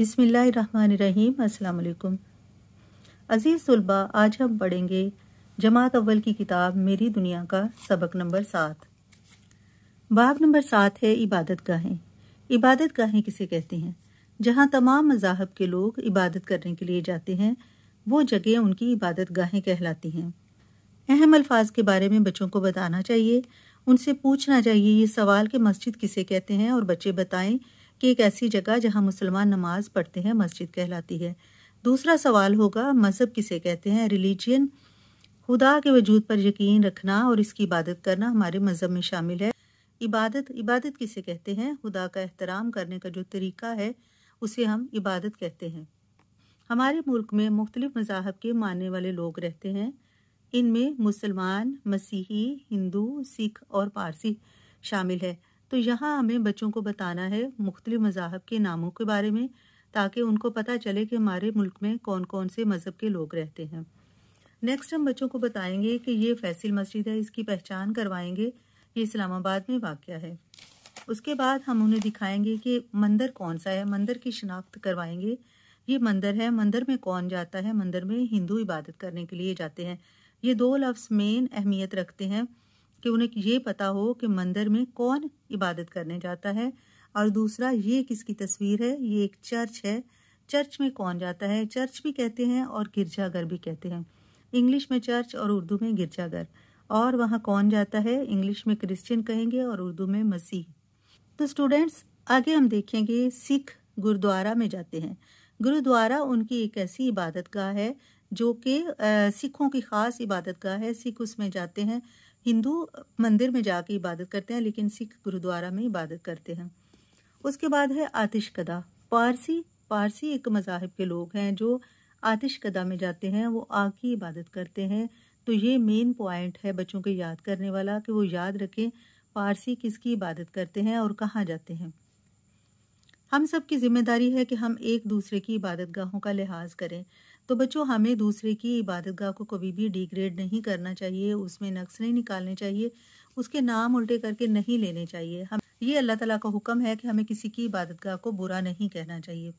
अस्सलाम वालेकुम अज़ीज़ तुलबा आज हम पढ़ेंगे जमात अव्वल की किताब मेरी दुनिया का सबक नंबर सात बाब नंबर सात है इबादत गाहें इबादत गाहें किसे कहते हैं जहाँ तमाम मजाहब के लोग इबादत करने के लिए जाते हैं वो जगह उनकी इबादत गाहें कहलाती हैं अहम अल्फाज के बारे में बच्चों को बताना चाहिए उनसे पूछना चाहिए ये सवाल कि मस्जिद किसे कहते हैं और बच्चे बताएं कि एक ऐसी जगह जहां मुसलमान नमाज पढ़ते हैं मस्जिद कहलाती है दूसरा सवाल होगा मज़हब किसे कहते हैं रिलीजियन खुदा के वजूद पर यकीन रखना और इसकी इबादत करना हमारे मज़हब में शामिल है इबादत इबादत किसे कहते हैं खुदा का एहतराम करने का जो तरीका है उसे हम इबादत कहते हैं हमारे मुल्क में मुख्तलिफ़ मजाहब के मानने वाले लोग रहते हैं इनमें मुसलमान मसीही हिंदू सिख और पारसी शामिल है तो यहाँ हमें बच्चों को बताना है मुख्तलि मज़ाहब के नामों के बारे में ताकि उनको पता चले कि हमारे मुल्क में कौन कौन से मज़हब के लोग रहते हैं नेक्स्ट हम बच्चों को बताएंगे कि ये फैसल मस्जिद है इसकी पहचान करवाएंगे ये इस्लामाबाद में वाक़ है उसके बाद हम उन्हें दिखाएंगे कि मंदिर कौन सा है मंदिर की शनाख्त करवाएंगे ये मंदिर है मंदिर में कौन जाता है मंदिर में हिंदू इबादत करने के लिए जाते हैं ये दो लफ्ज़ मेन अहमियत रखते हैं कि उन्हें ये पता हो कि मंदिर में कौन इबादत करने जाता है और दूसरा ये किसकी तस्वीर है ये एक चर्च है चर्च में कौन जाता है चर्च भी कहते हैं और गिरजाघर भी कहते हैं इंग्लिश में चर्च और उर्दू में गिरजाघर और वहाँ कौन जाता है इंग्लिश में क्रिश्चियन कहेंगे और उर्दू में मसीह तो स्टूडेंट्स आगे हम देखेंगे सिख गुरुद्वारा में जाते हैं गुरुद्वारा उनकी एक ऐसी इबादत गाह है जो कि सिखों की ख़ास इबादत गाह है सिख उसमें जाते हैं हिंदू मंदिर में जाके इबादत करते हैं लेकिन सिख गुरुद्वारा में इबादत करते हैं उसके बाद है आतिशकदा पारसी पारसी एक मज़ाहब के लोग हैं जो आतिशकदा में जाते हैं वो आग की इबादत करते हैं तो ये मेन पॉइंट है बच्चों को याद करने वाला कि वो याद रखें पारसी किसकी इबादत करते हैं और कहाँ जाते हैं हम सब की जिम्मेदारी है कि हम एक दूसरे की इबादत गाहों का लिहाज करें तो बच्चों हमें दूसरे की इबादत गाह को कभी भी डिग्रेड नहीं करना चाहिए उसमें नक्स नहीं निकालने चाहिए उसके नाम उल्टे करके नहीं लेने चाहिए हम ये अल्लाह ताला का हुक्म है कि हमें किसी की इबादत गाह को बुरा नहीं कहना चाहिए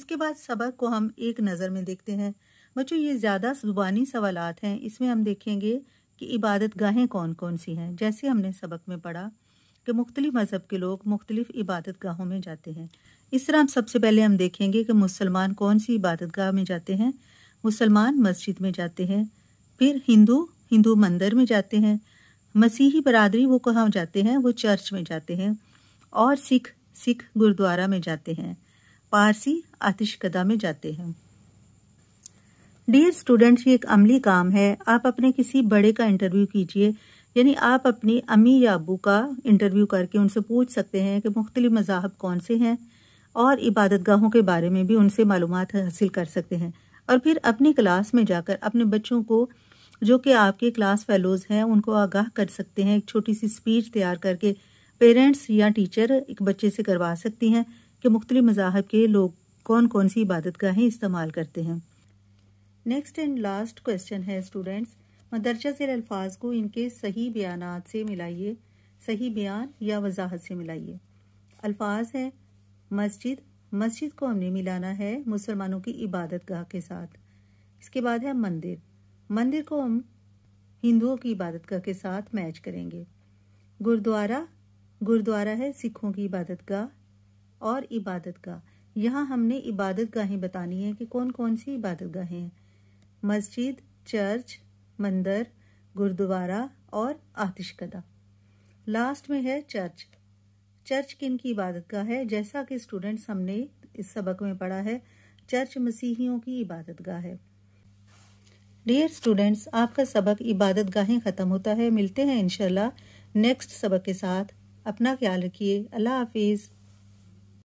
इसके बाद सबक को हम एक नज़र में देखते हैं बच्चों ये ज़्यादा ज़ुबानी सवालत हैं इसमें हम देखेंगे कि इबादत गाहें कौन कौन सी हैं जैसे हमने सबक में पढ़ा कि मुख्तलि मज़हब के लोग मुख्तलिफ इबादत गाहों में जाते हैं इस तरह हम सबसे पहले हम देखेंगे कि मुसलमान कौन सी इबादत गाह में जाते हैं मुसलमान मस्जिद में जाते हैं फिर हिंदू हिंदू मंदिर में जाते हैं मसीही बरदरी वो कहाँ जाते हैं वो चर्च में जाते हैं और सिख सिख गुरुद्वारा में जाते हैं पारसी आतिशकदा में जाते हैं डियर स्टूडेंट्स ये एक अमली काम है आप अपने किसी बड़े का इंटरव्यू कीजिए यानी आप अपनी अम्मी या अबू का इंटरव्यू करके उनसे पूछ सकते हैं कि मुख्तलि मज़ाहब कौन से हैं और इबादत गाहों के बारे में भी उनसे मालूम हासिल कर सकते हैं और फिर अपनी क्लास में जाकर अपने बच्चों को जो कि आपके क्लास फेलोज़ हैं उनको आगाह कर सकते हैं एक छोटी सी स्पीच तैयार करके पेरेंट्स या टीचर एक बच्चे से करवा सकती हैं कि मुख्तलि मजाहब के लोग कौन कौन सी इबादत गाहें इस्तेमाल करते हैं नेक्स्ट एंड लास्ट क्वेश्चन है स्टूडेंट्स मदरजा से अल्फाज को इनके सही बयान से मिलाइए सही बयान या वजाहत से मिलाइए अल्फाज हैं मस्जिद मस्जिद को हमने मिलाना है मुसलमानों की इबादत गाह के साथ इसके बाद है मंदिर मंदिर को हम हिंदुओं की इबादत गाह के साथ मैच करेंगे गुरुद्वारा गुरुद्वारा है सिखों की इबादत गाह और इबादत गाह यहाँ हमने इबादत गाहें बतानी है कि कौन कौन सी इबादत गाहें हैं मस्जिद चर्च मंदिर गुरुद्वारा और आतिशकदा लास्ट में है चर्च चर्च किन की इबादत का है जैसा कि स्टूडेंट्स हमने इस सबक में पढ़ा है चर्च मसीहियों की इबादत गाह है डियर स्टूडेंट्स आपका सबक इबादत गाहें ख़त्म होता है मिलते हैं इनशाला नेक्स्ट सबक के साथ अपना ख्याल रखिए अल्लाह हाफिज़